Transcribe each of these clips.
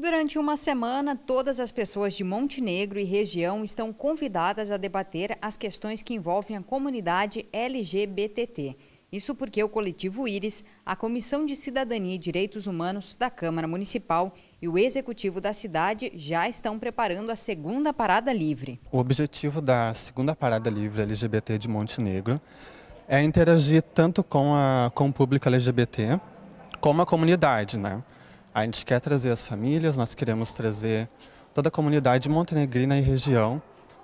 Durante uma semana, todas as pessoas de Montenegro e região estão convidadas a debater as questões que envolvem a comunidade LGBTT. Isso porque o Coletivo Íris, a Comissão de Cidadania e Direitos Humanos da Câmara Municipal e o Executivo da cidade já estão preparando a segunda Parada Livre. O objetivo da segunda Parada Livre LGBT de Montenegro é interagir tanto com, a, com o público LGBT como a comunidade, né? A gente quer trazer as famílias, nós queremos trazer toda a comunidade montenegrina e região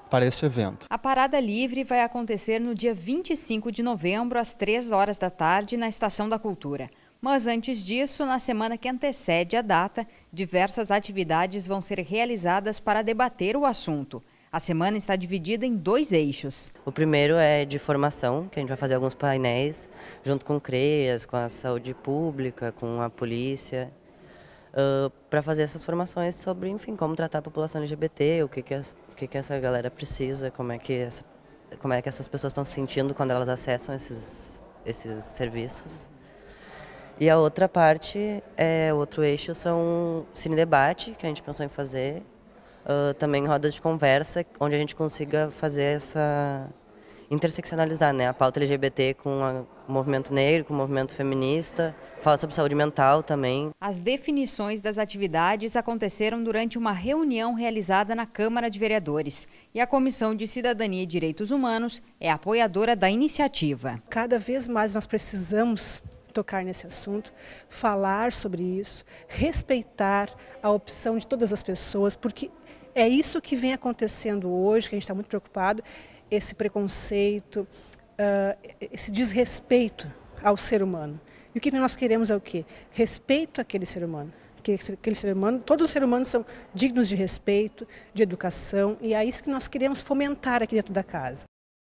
para este evento. A parada livre vai acontecer no dia 25 de novembro, às 3 horas da tarde, na Estação da Cultura. Mas antes disso, na semana que antecede a data, diversas atividades vão ser realizadas para debater o assunto. A semana está dividida em dois eixos. O primeiro é de formação, que a gente vai fazer alguns painéis, junto com CREAS, com a saúde pública, com a polícia uh, para fazer essas formações sobre, enfim, como tratar a população LGBT, o que que, as, o que, que essa galera precisa, como é que essa, como é que essas pessoas estão se sentindo quando elas acessam esses esses serviços. E a outra parte, é, outro eixo, são cine debate, que a gente pensou em fazer, uh, também rodas de conversa, onde a gente consiga fazer essa interseccionalizar né, a pauta LGBT com a, o movimento negro, com o movimento feminista, fala sobre saúde mental também. As definições das atividades aconteceram durante uma reunião realizada na Câmara de Vereadores e a Comissão de Cidadania e Direitos Humanos é apoiadora da iniciativa. Cada vez mais nós precisamos tocar nesse assunto, falar sobre isso, respeitar a opção de todas as pessoas, porque é isso que vem acontecendo hoje, que a gente está muito preocupado, esse preconceito, ah, esse desrespeito ao ser humano. E o que nós queremos é o quê? Respeito àquele ser humano. Que aquele ser humano, todos os seres humanos são dignos de respeito, de educação, e é isso que nós queremos fomentar aqui dentro da casa.